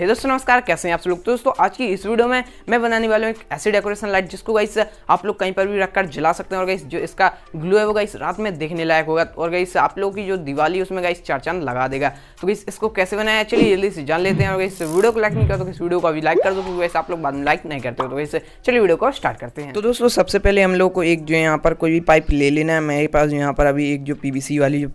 हे दोस्तों नमस्कार कैसे हैं आप लोग तो दोस्तों आज की इस वीडियो में मैं बनाने वाला हूँ एक ऐसी डेकोरेशन लाइट जिसको गाइस आप लोग कहीं पर भी रखकर जला सकते हैं और गाइस जो इसका ग्लो है वो गाइस रात में देखने लायक होगा और गाइस आप लोगों की जो दिवाली उसमें गाइस चार चांद लगा देगा तो गाइस इसको कैसे बनाया चलिए जल्दी से जान लेते हैं और गाइस वीडियो को लाइक नहीं करते तो वीडियो को अभी लाइक कर दो क्योंकि वैसे आप लोग बाद में लाइक नहीं करते तो वैसे चलिए वीडियो को स्टार्ट करते हैं तो दोस्तों सबसे पहले हम लोग को एक जो यहाँ पर कोई भी पाइप ले लेना है मेरे पास यहाँ पर अभी एक जो पी वाली जो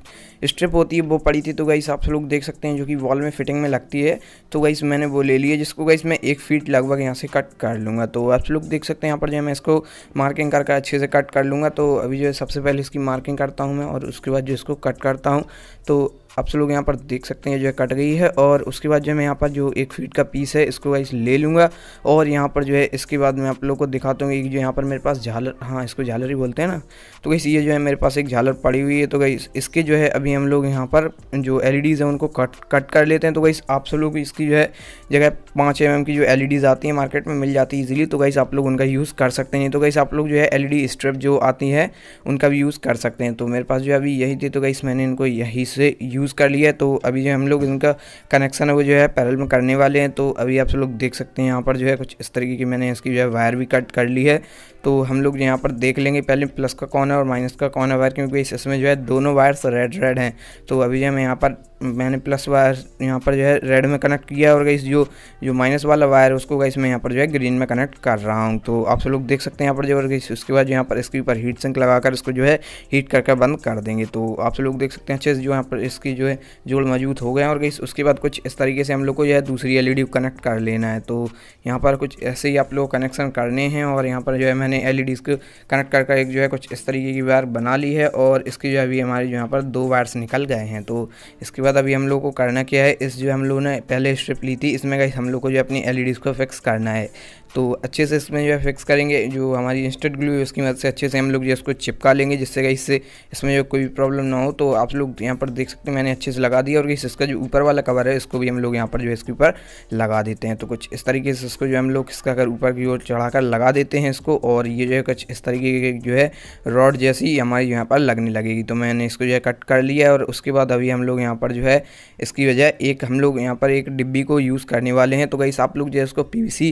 स्ट्रिप होती है वो पड़ी थी तो गाइस आप लोग देख सकते हैं जो कि वॉल में फिटिंग में लगती है तो गाइस मैं मैंने वो ले लिया जिसको गाइस मैं एक फीट लगभग यहाँ से कट कर लूँगा तो आप लोग देख सकते हैं यहाँ पर जो है मैं इसको मार्किंग करके अच्छे से कट कर लूँगा तो अभी जो है सबसे पहले इसकी मार्किंग करता हूँ मैं और उसके बाद जो इसको कट करता हूँ तो आप सब लोग यहाँ पर देख सकते हैं जो है कट गई है और उसके बाद जो मैं यहाँ पर जो एक फीट का पीस है इसको वाइस ले लूँगा और यहाँ पर जो है इसके बाद मैं आप लोग को दिखाता हूँ कि जो यहाँ पर मेरे पास झालर हाँ इसको झालर ही बोलते हैं ना तो गई ये जो है मेरे पास एक झालर पड़ी हुई है तो गई इसके जो है अभी हम लोग यहाँ पर जो एल हैं उनको कट कट कर लेते हैं तो गई आप सब लोग इसकी जो है जगह पाँच एम की जो एल आती हैं मार्केट में मिल जाती है ईजिली तो गई आप लोग उनका यूज़ कर सकते हैं तो गई आप लोग जो है एल स्ट्रिप जो आती है उनका भी यूज़ कर सकते हैं तो मेरे पास जो है अभी यही थी तो गई मैंने इनको यहीं से यूज़ यूज़ कर लिया है तो अभी जो हम लोग इनका कनेक्शन है वो जो है पैरल में करने वाले हैं तो अभी आप सब लोग देख सकते हैं यहाँ पर जो है कुछ इस तरीके की मैंने इसकी जो है वायर भी कट कर ली है तो हम लोग यहाँ पर देख लेंगे पहले प्लस का कौन है और माइनस का कौन है वायर क्योंकि इसमें जो है दोनों वायर्स रेड रेड हैं तो अभी जो हम यहाँ पर मैंने प्लस वायर यहाँ पर जो है रेड में कनेक्ट किया और गई जो जो माइनस वाला वायर है उसको गई मैं यहाँ पर जो है ग्रीन में कनेक्ट कर रहा हूँ तो आप सब लोग देख सकते हैं यहाँ पर जो और गई उसके बाद जो यहाँ पर इसके ऊपर हीट सिंक लगाकर इसको जो है हीट करके बंद कर देंगे तो आप सब लोग देख सकते हैं अच्छे से जो यहाँ पर इसकी जो है जोड़ मजबूत हो गए और गई उसके बाद कुछ इस तरीके से हम लोग को जो है दूसरी एल कनेक्ट कर लेना है तो यहाँ पर कुछ ऐसे ही आप लोग कनेक्शन करने हैं और यहाँ पर जो है मैंने एल को कनेक्ट करके एक जो है कुछ इस तरीके की वायर बना ली है और इसकी जो है अभी हमारी जो यहाँ पर दो वायर्स निकल गए हैं तो इसके बाद अभी हम लोग को करना क्या है इस जो हम लोगों ने पहले स्ट्रिप ली थी इसमें गाइस हम लोग को जो अपनी एल e को फिक्स करना है तो अच्छे से इसमें जो है फिक्स करेंगे जो हमारी इंस्टेंट ग्लू है उसकी मदद से अच्छे से हम लोग जो इसको चिपका लेंगे जिससे कहीं इससे इसमें जो कोई प्रॉब्लम ना हो तो आप लोग यहाँ पर देख सकते हैं मैंने अच्छे से लगा दिया और इसका जो ऊपर वाला कवर है इसको भी हम लोग यहाँ पर जो है इसके ऊपर लगा देते हैं तो कुछ इस तरीके से इसको जो हम लोग इसका अगर ऊपर की ओर चढ़ा लगा देते हैं इसको और ये जो है कुछ इस तरीके की जो है रॉड जैसी हमारी यहाँ पर लगने लगेगी तो मैंने इसको जो है कट कर लिया और उसके बाद अभी हम लोग यहाँ पर जो है इसकी वजह एक हम लोग यहाँ पर एक डिब्बी को यूज़ करने वाले हैं तो गई आप लोग जो है इसको पी वी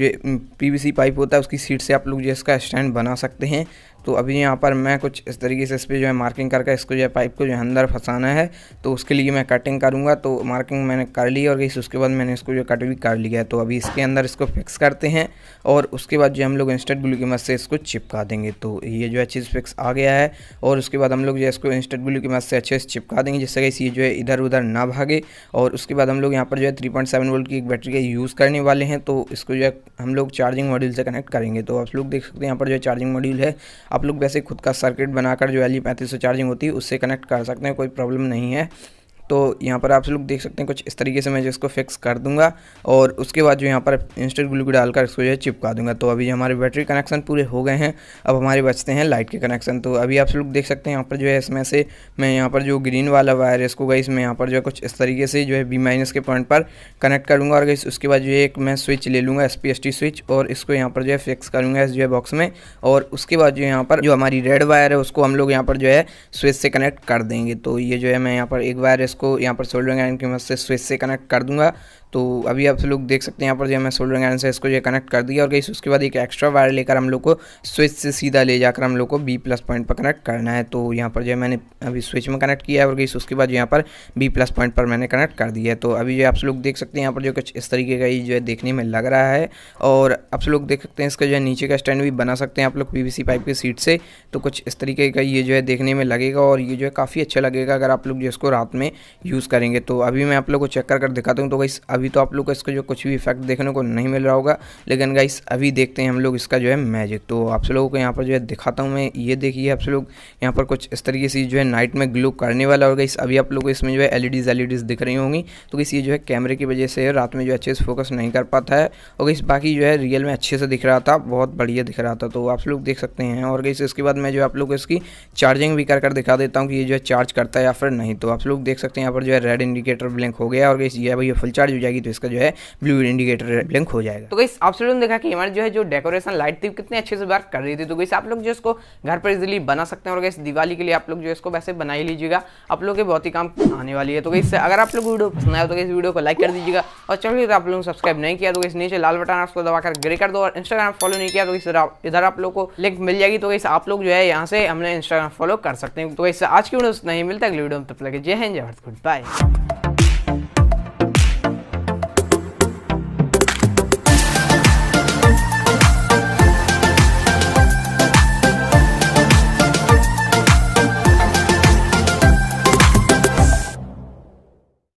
जो पी पाइप होता है उसकी सीट से आप लोग जो इसका स्टैंड बना सकते हैं तो अभी यहाँ पर मैं कुछ इस तरीके से इस पर जो है मार्किंग करके इसको जो है पाइप को जो है अंदर फंसाना है तो उसके लिए मैं कटिंग करूँगा तो मार्किंग मैंने कर ली और गई उसके बाद मैंने इसको जो कट भी कर लिया है तो अभी इसके अंदर इसको फिक्स करते हैं और उसके बाद जो हम लोग इंस्टेंट ग्लू की मदद से इसको चिपका देंगे तो ये जो है चीज़ फिक्स आ गया है और उसके बाद हम लोग जो है इसको इंस्टेंट ग्लू की मदद से अच्छे से चिपका देंगे जिससे कि ये जो है इधर उधर ना भागे और उसके बाद हम लोग यहाँ पर जो है थ्री पॉइंट सेवन वोल्ट की एक बैटरी का यूज़ करने वाले हैं तो इसको जो है हम लोग चार्जिंग मॉड्यूल से कनेक्ट करेंगे तो आप लोग देख सकते हैं यहाँ पर जो है चार्जिंग मॉड्यूल है आप लोग वैसे खुद का सर्किट बनाकर जो एल ई चार्जिंग होती है उससे कनेक्ट कर सकते हैं कोई प्रॉब्लम नहीं है तो यहाँ पर आप लोग देख सकते हैं कुछ इस तरीके से मैं जो इसको फिक्स कर दूंगा और उसके बाद जो यहाँ पर इंस्टेंट ग्लू को डालकर इसको जो है चिपका दूंगा तो अभी हमारे बैटरी कनेक्शन पूरे हो गए हैं अब हमारे बचते हैं लाइट के कनेक्शन तो अभी आप लोग देख सकते हैं यहाँ पर जो है इसमें से मैं यहाँ पर जो ग्रीन वाला वायर है इसको गई इसमें यहाँ पर जो है कुछ इस तरीके से जो है बी माइनस के पॉइंट पर कनेक्ट करूँगा और गई उसके बाद जो है एक मैं स्विच ले लूँगा एस स्विच और इसको यहाँ पर जो है फिक्स करूँगा इस जो है बॉक्स में और उसके बाद जो यहाँ पर जो हमारी रेड वायर है उसको हम लोग यहाँ पर जो है स्विच से कनेक्ट कर देंगे तो ये जो है मैं यहाँ पर एक वायर इसको इसको यहाँ पर सोल्डरिंग आयरन की मदद से स्विच से कनेक्ट कर दूंगा तो अभी आप लोग देख सकते हैं यहाँ पर जो हमें सोल्डरिंग आयरन से इसको जो कनेक्ट कर दिया और कहीं उसके बाद एक एक्स्ट्रा वायर लेकर हम लोग को स्विच से सीधा ले जाकर हम लोग को बी प्लस पॉइंट पर कनेक्ट करना है तो यहाँ पर जो मैंने अभी स्विच में कनेक्ट किया है और कहीं उसके बाद जो यहाँ पर बी प्लस पॉइंट पर मैंने कनेक्ट कर दिया है तो अभी जो आप लोग देख सकते हैं यहाँ पर जो कुछ इस तरीके का ही जो है देखने में लग रहा है और आप लोग देख सकते हैं इसका जो है नीचे का स्टैंड भी बना सकते हैं आप लोग पी पाइप की सीट से तो कुछ इस तरीके का ये जो है देखने में लगेगा और ये जो है काफ़ी अच्छा लगेगा अगर आप लोग जो इसको रात में यूज़ करेंगे तो अभी मैं आप लोग को चेक कर दिखाता हूँ तो कहीं अभी तो आप लोग को इसका जो कुछ भी इफेक्ट देखने को नहीं मिल रहा होगा लेकिन गाइस अभी देखते हैं हम लोग इसका जो है मैजिक तो आप सब लोगों को यहाँ पर जो है दिखाता हूँ मैं ये देखिए आप सब लोग यहाँ पर कुछ इस तरीके से जो है नाइट में ग्लो करने वाला होगा इस अभी आप लोग को इसमें जो है एल ई दिख रही होंगी तो गई ये जो है कैमरे की वजह से रात में जो अच्छे से फोकस नहीं कर पाता है और गई बाकी जो है रियल में अच्छे से दिख रहा था बहुत बढ़िया दिख रहा था तो आप लोग देख सकते हैं और गई इसके बाद मैं जो आप लोग इसकी चार्जिंग भी कर कर दिखा देता हूँ कि ये जो है चार्ज करता है या फिर नहीं तो आप लोग देख सकते हैं यहाँ पर जो है रेड इंडिकेटर ब्लैंक हो गया और गई ये भैया फुल चार्ज हो जाएगी जाएगी तो इसका जो है ब्लू इंडिकेटर ब्लिंक हो जाएगा तो गई आप सभी ने देखा कि हमारे जो है जो डेकोरेशन लाइट थी कितने अच्छे से वर्क कर रही थी तो गई आप लोग जो इसको घर पर इजिली बना सकते हैं और गई दिवाली के लिए आप लोग जो इसको वैसे बना ही लीजिएगा आप लोग के बहुत ही काम आने वाली है तो गई अगर आप लोग वीडियो पसंद आया तो इस वीडियो को लाइक कर दीजिएगा और चलिए तो आप लोगों ने सब्सक्राइब नहीं किया तो इस नीचे लाल बटन आपको दबाकर ग्रे कर दो और इंस्टाग्राम फॉलो नहीं किया तो इस इधर आप लोग को लिंक मिल जाएगी तो इस आप लोग जो है यहाँ से हमने इंस्टाग्राम फॉलो कर सकते हैं तो इससे आज की वीडियो नहीं मिलता अगली वीडियो में तब लगे जय हिंद जय भारत गुड बाय